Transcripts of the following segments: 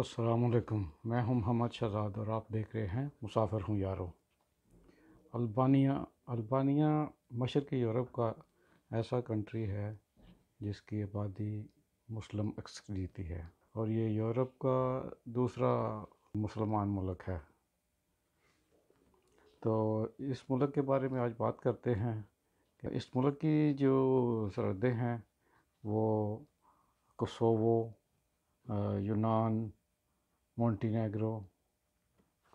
असलकम मैं हूं मोहम्मद शहजाद और आप देख रहे हैं मुसाफिर हूं यारो अल्बानिया अल्बानिया मशरक़ यूरोप का ऐसा कंट्री है जिसकी आबादी मुस्लिम अक्सरीति है और ये यूरोप का दूसरा मुसलमान मुल्क है तो इस मुल्क के बारे में आज बात करते हैं कि इस मुल्क की जो सरहदें हैं वो कसोवो यूनान मोंटीनेग्रो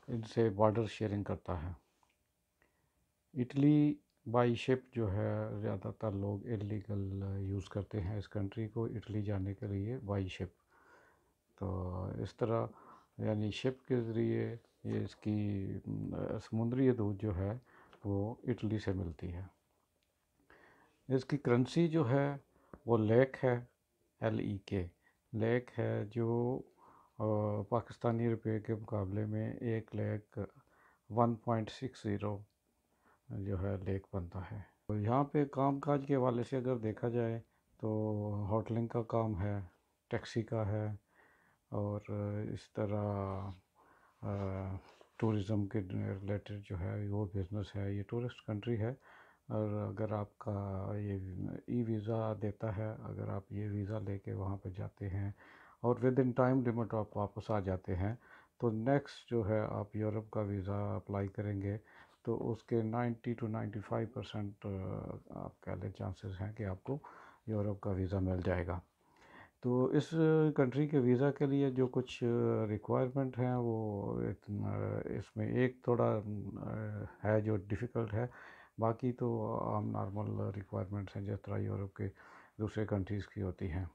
इनसे बॉर्डर शेयरिंग करता है इटली बाई शिप जो है ज़्यादातर लोग इलीगल यूज़ करते हैं इस कंट्री को इटली जाने के लिए बाई शिप तो इस तरह यानी शिप के ज़रिए ये इसकी समुद्री दूध जो है वो इटली से मिलती है इसकी करेंसी जो है वो लेक है एल ई के लेक है जो और पाकिस्तानी रुपये के मुकाबले में एक लेख वन पॉइंट सिक्स ज़ीरो जो है लेख बनता है तो यहाँ पे काम काज के हवाले से अगर देखा जाए तो होटलिंग का काम है टैक्सी का है और इस तरह टूरिज़म के रिलेटेड जो है वो बिज़नेस है ये टूरिस्ट कंट्री है और अगर आपका ये ई वीज़ा देता है अगर आप ये वीज़ा लेके वहाँ पे जाते हैं और विद इन टाइम लिमिट आप वापस आ जाते हैं तो नेक्स्ट जो है आप यूरोप का वीज़ा अप्लाई करेंगे तो उसके 90 टू 95 परसेंट आप कह लें चांसेस हैं कि आपको यूरोप का वीज़ा मिल जाएगा तो इस कंट्री के वीज़ा के लिए जो कुछ रिक्वायरमेंट हैं वो इसमें एक थोड़ा है जो डिफ़िकल्ट है बाकी तो आम नॉर्मल रिक्वायरमेंट्स हैं जिस तरह यूरोप के दूसरे कंट्रीज़ की होती हैं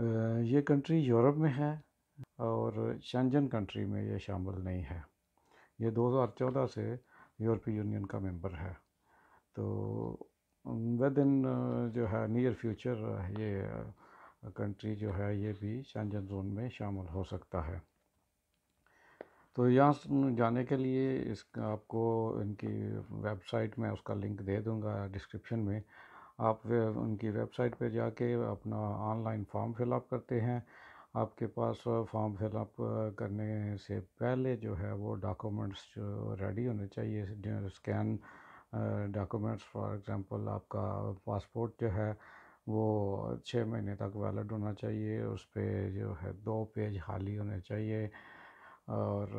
ये कंट्री यूरोप में है और शंजन कंट्री में ये शामिल नहीं है ये 2014 से यूरोपीय यूनियन का मेंबर है तो विद इन जो है नियर फ्यूचर ये कंट्री जो है ये भी शंजन जोन में शामिल हो सकता है तो यहाँ जाने के लिए इस आपको इनकी वेबसाइट में उसका लिंक दे दूँगा डिस्क्रिप्शन में आप वे उनकी वेबसाइट पे जाके अपना ऑनलाइन फॉर्म फिलअप करते हैं आपके पास फॉर्म फिलअप करने से पहले जो है वो डॉक्यूमेंट्स जो रेडी होने चाहिए स्कैन डॉक्यूमेंट्स फॉर एग्जांपल आपका पासपोर्ट जो है वो छः महीने तक वैलिड होना चाहिए उस पर जो है दो पेज हाली होने चाहिए और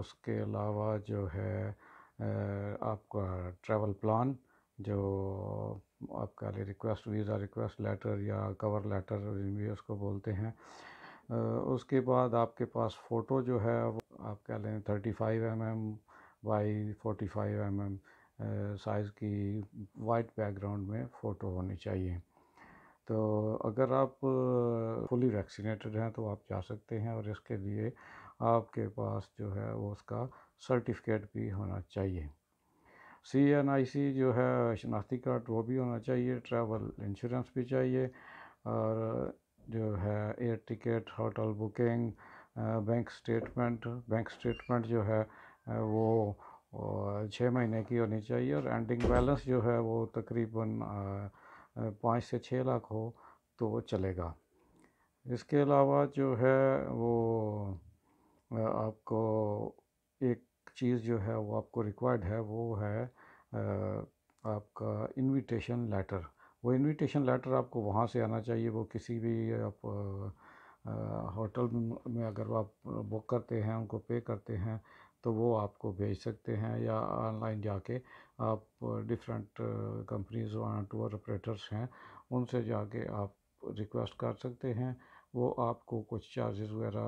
उसके अलावा जो है आपका ट्रैवल प्लान जो आपका रिक्वेस्ट वीज़ा रिक्वेस्ट लेटर या कवर लेटर भी उसको बोलते हैं उसके बाद आपके पास फ़ोटो जो है वो आप कह लें thirty five M M by forty five M M size की वाइट बैकग्राउंड में फ़ोटो होनी चाहिए तो अगर आप फुली वैक्सीनेटेड हैं तो आप जा सकते हैं और इसके लिए आपके पास जो है वो उसका सर्टिफिकेट भी होना चाहिए सी एन आई सी जो है शनाख्ती कार्ड वो भी होना चाहिए ट्रैवल इंश्योरेंस भी चाहिए और जो है air ticket hotel booking bank statement bank statement जो है वो छः महीने की होनी चाहिए और एंडिंग बैलेंस जो है वो तकरीबन पाँच से छः लाख हो तो चलेगा इसके अलावा जो है वो आपको एक चीज़ जो है वो आपको रिक्वायर्ड है वो है आपका इनविटेशन लेटर वो इनविटेशन लेटर आपको वहाँ से आना चाहिए वो किसी भी आप होटल में अगर आप बुक करते हैं उनको पे करते हैं तो वो आपको भेज सकते हैं या ऑनलाइन जाके आप डिफरेंट कंपनीज वहाँ टूर ऑपरेटर्स हैं उनसे जाके आप रिक्वेस्ट कर सकते हैं वो आपको कुछ चार्जेस वगैरह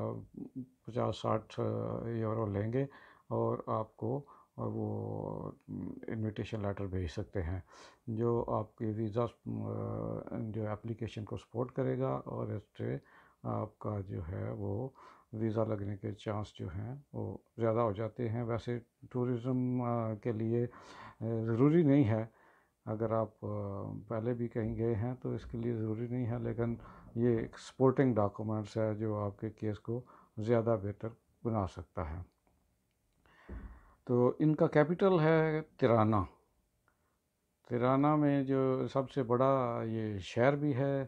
पचास साठ यूरो लेंगे और आपको और वो इनविटेशन लेटर भेज सकते हैं जो आपके वीज़ा जो एप्लीकेशन को सपोर्ट करेगा और इससे आपका जो है वो वीज़ा लगने के चांस जो हैं वो ज़्यादा हो जाते हैं वैसे टूरिज़्म के लिए ज़रूरी नहीं है अगर आप पहले भी कहीं गए हैं तो इसके लिए ज़रूरी नहीं है लेकिन ये एक सपोर्टिंग डॉक्यूमेंट्स है जो आपके केस को ज़्यादा बेहतर बना सकता है तो इनका कैपिटल है तिराना तिराना में जो सबसे बड़ा ये शहर भी है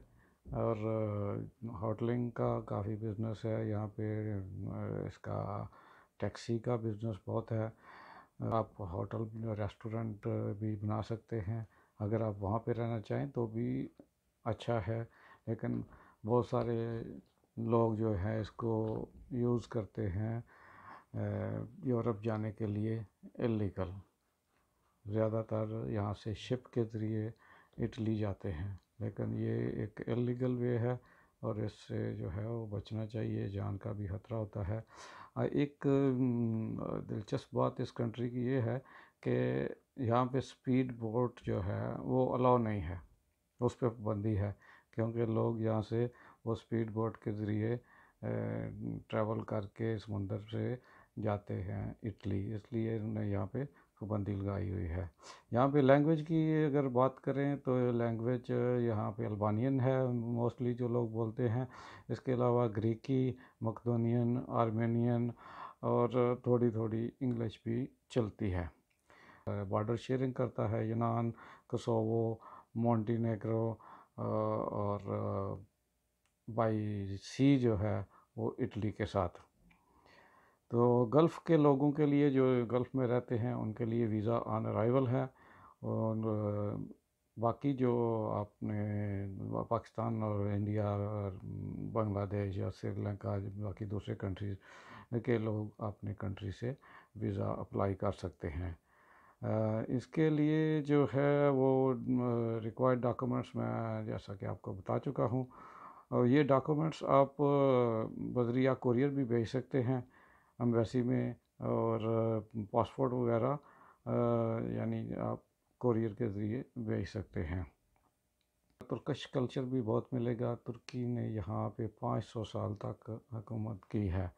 और होटलिंग का काफ़ी बिजनेस है यहाँ पे इसका टैक्सी का बिज़नेस बहुत है आप होटल रेस्टोरेंट भी बना सकते हैं अगर आप वहाँ पे रहना चाहें तो भी अच्छा है लेकिन बहुत सारे लोग जो है इसको यूज़ करते हैं यूरोप जाने के लिए इलीगल ज़्यादातर यहाँ से शिप के ज़रिए इटली जाते हैं लेकिन ये एक इलीगल वे है और इससे जो है वो बचना चाहिए जान का भी खतरा होता है एक दिलचस्प बात इस कंट्री की ये है कि यहाँ पे स्पीड बोट जो है वो अलाउ नहीं है उस पर पाबंदी है क्योंकि लोग यहाँ से वो स्पीड बोट के ज़रिए ट्रैवल करके समुंदर से जाते हैं इटली इसलिए इन्होंने यहाँ पे पाबंदी लगाई हुई है यहाँ पे लैंग्वेज की अगर बात करें तो लैंग्वेज यहाँ पे अल्बानियन है मोस्टली जो लोग बोलते हैं इसके अलावा ग्रीकी मकदोनियन आर्मेनियन और थोड़ी थोड़ी इंग्लिश भी चलती है बॉर्डर शेयरिंग करता है यूनान कसोवो मोंटीनेग्रो और बाई सी जो है वो इटली के साथ तो गल्फ़ के लोगों के लिए जो गल्फ़ में रहते हैं उनके लिए वीज़ा ऑन अराइवल है और बाकी जो आपने पाकिस्तान और इंडिया और बांग्लादेश या श्रीलंका बाकी दूसरे कंट्रीज़ के लोग अपने कंट्री से वीज़ा अप्लाई कर सकते हैं इसके लिए जो है वो रिक्वायर्ड डॉक्यूमेंट्स मैं जैसा कि आपको बता चुका हूँ और ये डॉक्यूमेंट्स आप बजरिया कोरियर भी भेज सकते हैं एम्बेसी में और पासपोर्ट वगैरह यानी आप कोरियर के ज़रिए भेज सकते हैं तुर्कश कल्चर भी बहुत मिलेगा तुर्की ने यहाँ पे 500 साल तक हुकूमत की है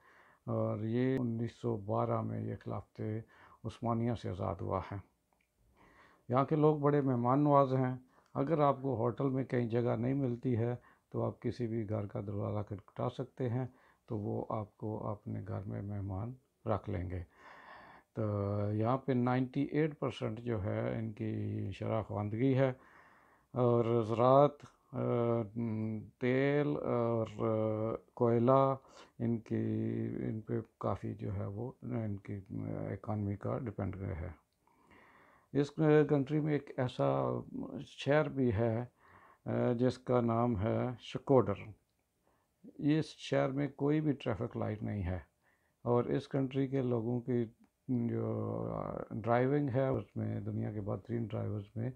और ये 1912 में ये खिलाफत उस्मानिया से आज़ाद हुआ है यहाँ के लोग बड़े मेहमान नवाज हैं अगर आपको होटल में कहीं जगह नहीं मिलती है तो आप किसी भी घर का दरवाज़ा खटखटा सकते हैं तो वो आपको अपने घर में मेहमान रख लेंगे तो यहाँ पे 98 परसेंट जो है इनकी शराह खानदगी है और ज़रात तेल और कोयला इनकी इन पे काफ़ी जो है वो इनकी इकानमी का डिपेंड है इस कंट्री में एक ऐसा शहर भी है जिसका नाम है शकोडर इस शहर में कोई भी ट्रैफिक लाइट नहीं है और इस कंट्री के लोगों की जो ड्राइविंग है उसमें दुनिया के बहतरीन ड्राइवर्स में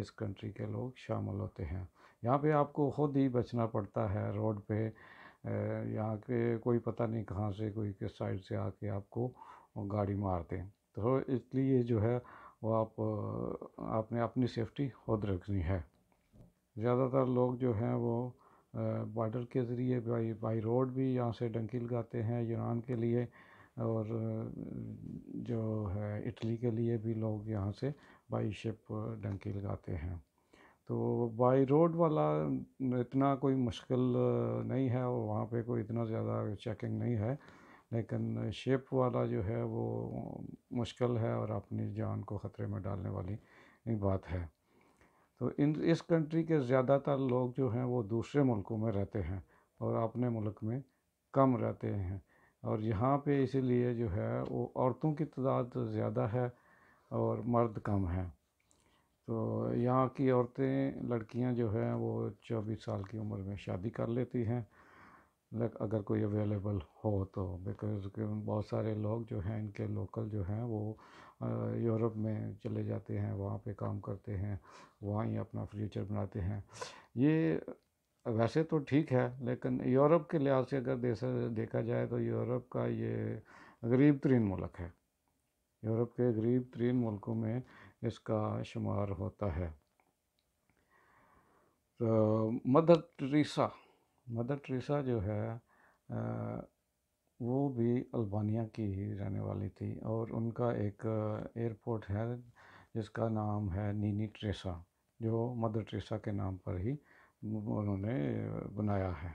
इस कंट्री के लोग शामिल होते हैं यहाँ पे आपको खुद ही बचना पड़ता है रोड पे यहाँ के कोई पता नहीं कहाँ से कोई किस साइड से आके आपको गाड़ी मार दें तो इसलिए जो है वो आप आपने अपनी सेफ्टी खुद रखनी है ज़्यादातर लोग जो हैं वो बॉर्डर के ज़रिए बाई बाई रोड भी यहाँ से डंकी लगाते हैं यूनान के लिए और जो है इटली के लिए भी लोग यहाँ से बाई शिप डंकी लगाते हैं तो बाई रोड वाला इतना कोई मुश्किल नहीं है और वहाँ पे कोई इतना ज़्यादा चेकिंग नहीं है लेकिन शिप वाला जो है वो मुश्किल है और अपनी जान को ख़तरे में डालने वाली बात है तो इन इस कंट्री के ज़्यादातर लोग जो हैं वो दूसरे मुल्कों में रहते हैं और अपने मुल्क में कम रहते हैं और यहाँ पे इसीलिए जो है वो औरतों की तादाद ज़्यादा है और मर्द कम है तो यहाँ की औरतें लड़कियाँ जो हैं वो चौबीस साल की उम्र में शादी कर लेती हैं अगर कोई अवेलेबल हो तो बिकॉज बहुत सारे लोग जो हैं इनके लोकल जो हैं वो यूरोप में चले जाते हैं वहाँ पे काम करते हैं वहाँ ही अपना फ्यूचर बनाते हैं ये वैसे तो ठीक है लेकिन यूरोप के लिहाज से अगर देखा देखा जाए तो यूरोप का ये गरीब तरीन मुल्क है यूरोप के गरीब तरीन मुल्कों में इसका शुमार होता है तो मदर टेरेसा मदर ट्रेसा जो है वो भी अल्बानिया की ही रहने वाली थी और उनका एक एयरपोर्ट है जिसका नाम है नीनी ट्रेसा जो मदर ट्रेसा के नाम पर ही उन्होंने बनाया है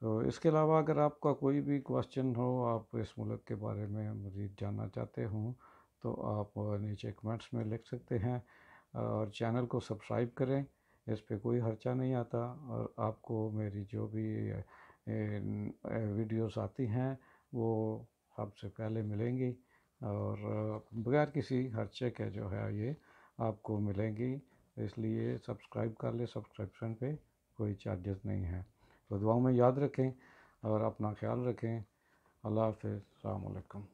तो इसके अलावा अगर आपका कोई भी क्वेश्चन हो आप इस मुल्क के बारे में मज़ीद जानना चाहते हो तो आप नीचे कमेंट्स में लिख सकते हैं और चैनल को सब्सक्राइब करें इस पर कोई खर्चा नहीं आता और आपको मेरी जो भी वीडियोस आती हैं वो आपसे पहले मिलेंगी और बगैर किसी खर्चे के जो है ये आपको मिलेंगी इसलिए सब्सक्राइब कर ले सब्सक्रिप्शन पे कोई चार्जेस नहीं है तो दुआओं में याद रखें और अपना ख्याल रखें अल्लाह हाफि अलकम